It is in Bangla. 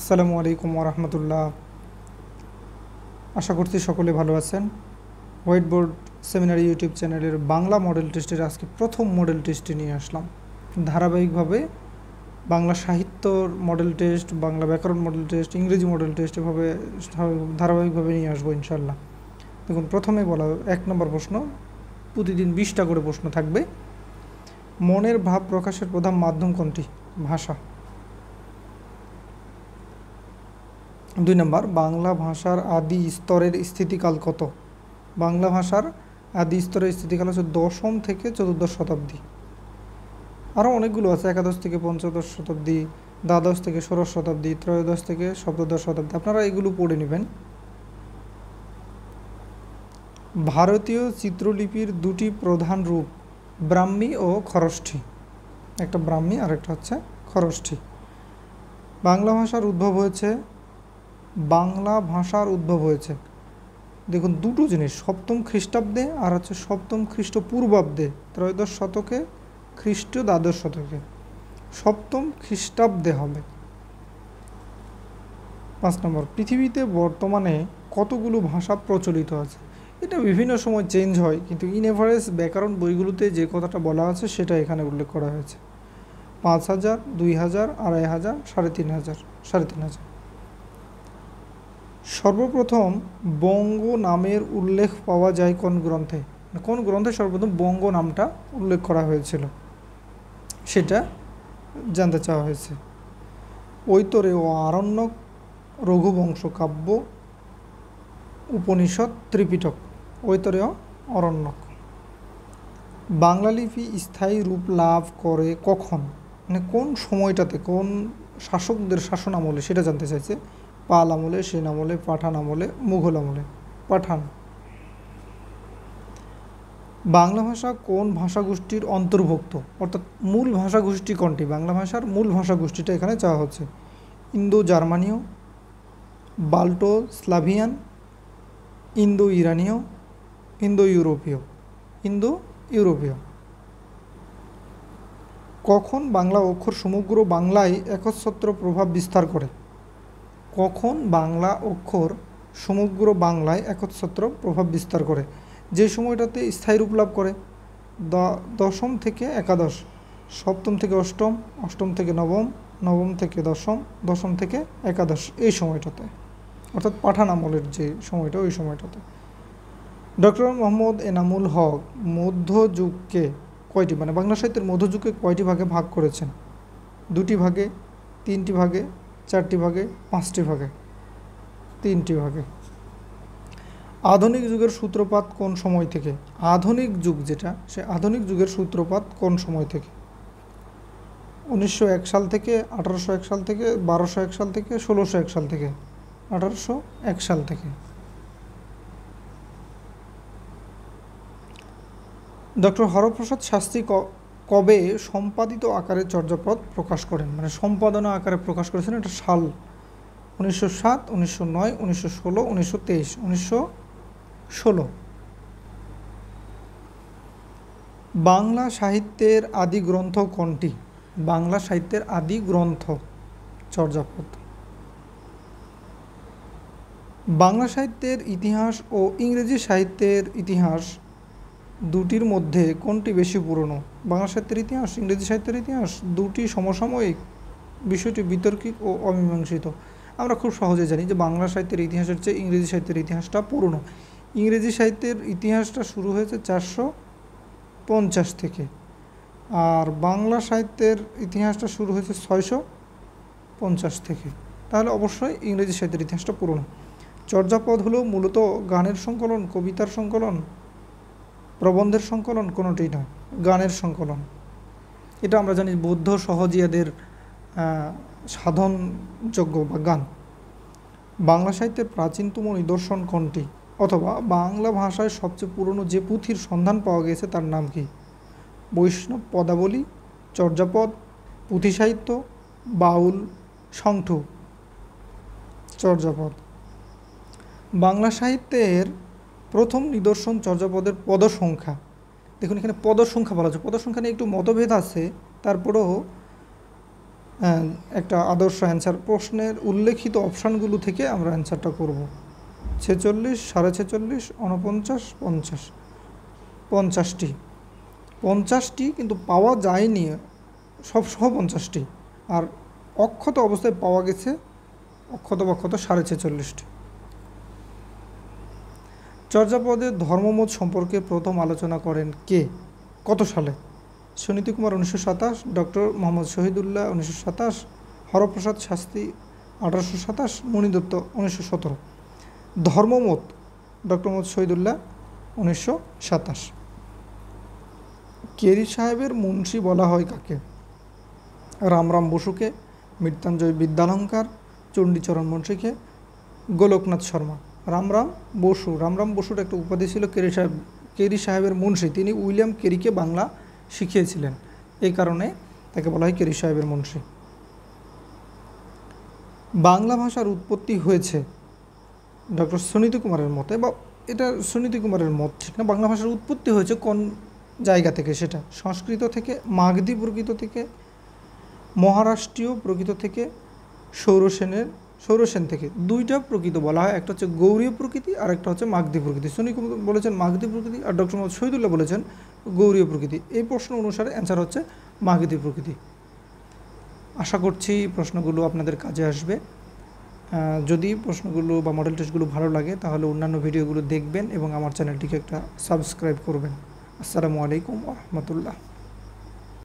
আসসালামু আলাইকুম ওরহামতুল্লাহ আশা করছি সকলে ভালো আছেন হোয়াইট বোর্ড সেমিনারি ইউটিউব চ্যানেলের বাংলা মডেল টেস্টের আজকে প্রথম মডেল টেস্টটি নিয়ে আসলাম ধারাবাহিকভাবে বাংলা সাহিত্যর মডেল টেস্ট বাংলা ব্যাকরণ মডেল টেস্ট ইংরেজি মডেল টেস্ট এভাবে ধারাবাহিকভাবে নিয়ে আসবো ইনশাল্লাহ দেখুন প্রথমে বলা এক নম্বর প্রশ্ন প্রতিদিন বিশটা করে প্রশ্ন থাকবে মনের ভাব প্রকাশের প্রধান মাধ্যম কোনটি ভাষা দুই নম্বর বাংলা ভাষার আদি স্তরের স্থিতিকাল কত বাংলা ভাষার আদি স্তরের স্থিতিকাল হচ্ছে দশম থেকে চতুর্দশ শতাব্দী আরও অনেকগুলো আছে একাদশ থেকে পঞ্চদশ শতাব্দী দ্বাদশ থেকে ষোড়শ শতাব্দী ত্রয়োদশ থেকে সপ্তদশ শতাব্দী আপনারা এগুলো পড়ে নেবেন ভারতীয় চিত্রলিপির দুটি প্রধান রূপ ব্রাহ্মী ও খরষ্ঠী একটা ব্রাহ্মী আর একটা হচ্ছে খরষ্ঠী বাংলা ভাষার উদ্ভব হয়েছে বাংলা ভাষার উদ্ভব হয়েছে দেখুন দুটো জিনিস সপ্তম খ্রিস্টাব্দে আর হচ্ছে সপ্তম খ্রিস্টপূর্বাব্দে ত্রয়োদশ শতকে খ্রিস্ট দ্বাদশ শতকে সপ্তম খ্রিস্টাব্দে হবে পাঁচ নম্বর পৃথিবীতে বর্তমানে কতগুলো ভাষা প্রচলিত আছে এটা বিভিন্ন সময় চেঞ্জ হয় কিন্তু ইন এভারেজ ব্যাকরণ বইগুলোতে যে কথাটা বলা আছে সেটা এখানে উল্লেখ করা হয়েছে পাঁচ হাজার দুই হাজার আড়াই হাজার সাড়ে তিন হাজার সাড়ে তিন হাজার সর্বপ্রথম বঙ্গ নামের উল্লেখ পাওয়া যায় কোন গ্রন্থে কোন গ্রন্থে সর্বপ্রথম বঙ্গ নামটা উল্লেখ করা হয়েছিল সেটা জানতে চাওয়া হয়েছে ঐতরে ও আরণ্যক রঘুবংশ কাব্য উপনিষদ ত্রিপিটক ঐতরে অরণ্যক বাংলা লিপি স্থায়ী রূপ লাভ করে কখন মানে কোন সময়টাতে কোন শাসকদের শাসন আমলে সেটা জানতে চাইছে পাল আমলে সেন আমলে পাঠান আমলে মুঘল আমলে পাঠান বাংলা ভাষা কোন ভাষাগোষ্ঠীর অন্তর্ভুক্ত অর্থাৎ মূল ভাষাগোষ্ঠী কোনটি বাংলা ভাষার মূল ভাষাগোষ্ঠীটা এখানে চাওয়া হচ্ছে ইন্দো জার্মানীয় বাল্টো স্লাভিয়ান ইন্দো ইরানীয় ইন্দো ইউরোপীয় ইন্দো ইউরোপীয় কখন বাংলা অক্ষর সমগ্র বাংলায় একচ্ছত্র প্রভাব বিস্তার করে কখন বাংলা অক্ষর সমগ্র বাংলায় একচ্ছত্র প্রভাব বিস্তার করে যে সময়টাতে স্থায়ী রূপ লাভ করে দশম থেকে একাদশ সপ্তম থেকে অষ্টম অষ্টম থেকে নবম নবম থেকে দশম দশম থেকে একাদশ এই সময়টাতে অর্থাৎ পাঠান আমলের যে সময়টা ওই সময়টাতে ডক্টর মোহাম্মদ এনামুল হক মধ্যযুগকে কয়টি মানে বাংলা সাহিত্যের মধ্যযুগকে কয়টি ভাগে ভাগ করেছেন দুটি ভাগে তিনটি ভাগে চারটি ভাগে পাঁচটি ভাগে তিনটি ভাগে আধুনিক যুগের সূত্রপাত কোন সময় থেকে আধুনিক যুগ যেটা সে আধুনিক যুগের সূত্রপাত কোন সময় থেকে উনিশশো এক সাল থেকে আঠারোশো এক সাল থেকে বারোশো এক সাল থেকে ষোলোশো এক সাল থেকে আঠারোশো এক সাল থেকে ডক্টর হরপ্রসাদ শাস্ত্রী কবে সম্পাদিত আকারে চর্যাপদ প্রকাশ করেন মানে সম্পাদনা আকারে প্রকাশ করেছেন এটা সাল উনিশশো সাত উনিশশো নয় উনিশশো ষোলো উনিশশো তেইশ উনিশশো ষোলো বাংলা সাহিত্যের আদি গ্রন্থ কোনটি বাংলা সাহিত্যের আদি গ্রন্থ চর্যাপদ বাংলা সাহিত্যের ইতিহাস ও ইংরেজি সাহিত্যের ইতিহাস দুটির মধ্যে কোনটি বেশি পুরনো বাংলা সাহিত্যের ইতিহাস ইংরেজি সাহিত্যের ইতিহাস দুটি সমসাময়িক বিষয়টি বিতর্কিক ও অমীমাংসিত আমরা খুব সহজে জানি যে বাংলা সাহিত্যের ইতিহাস হচ্ছে ইংরেজি সাহিত্যের ইতিহাসটা পুরনো ইংরেজি সাহিত্যের ইতিহাসটা শুরু হয়েছে চারশো পঞ্চাশ থেকে আর বাংলা সাহিত্যের ইতিহাসটা শুরু হয়েছে ছয়শো পঞ্চাশ থেকে তাহলে অবশ্যই ইংরেজি সাহিত্যের ইতিহাসটা পুরনো চর্যাপদ হলো মূলত গানের সংকলন কবিতার সংকলন প্রবন্ধের সংকলন কোনোটি নয় গানের সংকলন এটা আমরা জানি বৌদ্ধ সহজিয়াদের সাধনযোগ্য বা গান বাংলা সাহিত্যের প্রাচীনতম নিদর্শন কোনটি অথবা বাংলা ভাষায় সবচেয়ে পুরনো যে পুঁথির সন্ধান পাওয়া গেছে তার নাম কি বৈষ্ণব পদাবলী চর্যাপদ পুঁথি সাহিত্য বাউল সংঠু চর্যাপদ বাংলা সাহিত্যের প্রথম নিদর্শন চর্যাপদের পদসংখ্যা দেখুন এখানে পদসংখ্যা বলা হচ্ছে পদসংখ্যা নিয়ে একটু মতভেদ আছে তারপরেও একটা আদর্শ অ্যান্সার প্রশ্নের উল্লেখিত অপশানগুলো থেকে আমরা অ্যান্সারটা করব ছেচল্লিশ সাড়ে ছেচল্লিশ উনপঞ্চাশ পঞ্চাশ পঞ্চাশটি পঞ্চাশটি কিন্তু পাওয়া যায়নি সবসহ পঞ্চাশটি আর অক্ষত অবস্থায় পাওয়া গেছে অক্ষত বক্ষত সাড়ে ছেচল্লিশটি চর্যাপদের ধর্মমত সম্পর্কে প্রথম আলোচনা করেন কে কত সালে সুনীতি কুমার উনিশশো সাতাশ ডক্টর মোহাম্মদ শহীদুল্লাহ উনিশশো সাতাশ হরপ্রসাদ শাস্তি আঠারোশো সাতাশ মণিদত্ত উনিশশো সতেরো ধর্মমত ডক্টর মোহাম্মদ শহীদুল্লাহ উনিশশো সাতাশ কেরি সাহেবের মুন্সি বলা হয় কাকে রামরাম বসুকে মৃত্যাঞ্জয় বিদ্যালঙ্কার চণ্ডীচরণ মুন্সিকে গোলকনাথ শর্মা রামরাম বসু রামরাম বসুর একটা উপাধি ছিল কেরি সাহেব কেরি সাহেবের মুন্সি তিনি উইলিয়াম কেরিকে বাংলা শিখিয়েছিলেন এই কারণে তাকে বলা হয় কেরি সাহেবের মুন্সি বাংলা ভাষার উৎপত্তি হয়েছে ডক্টর সুনীত কুমারের মতে বা এটা সুনীত কুমারের মত ঠিক না বাংলা ভাষার উৎপত্তি হয়েছে কোন জায়গা থেকে সেটা সংস্কৃত থেকে মাগধী প্রকৃত থেকে মহারাষ্ট্রীয় প্রকৃত থেকে সৌরসেনের সৌরসেন থেকে দুইটা প্রকৃতি বলা হয় একটা হচ্ছে গৌরীয় প্রকৃতি আর একটা হচ্ছে মাগধী প্রকৃতি সোনি বলেছেন মাগধী প্রকৃতি আর ডক্টর মোহাম্মদ শহীদুল্লাহ বলেছেন গৌরীয় প্রকৃতি এই প্রশ্ন অনুসারে অ্যান্সার হচ্ছে মাগদী প্রকৃতি আশা করছি প্রশ্নগুলো আপনাদের কাজে আসবে যদি প্রশ্নগুলো বা মডেল টেস্টগুলো ভালো লাগে তাহলে অন্যান্য ভিডিওগুলো দেখবেন এবং আমার চ্যানেলটিকে একটা সাবস্ক্রাইব করবেন আসসালামু আলাইকুম রহমতুল্লাহ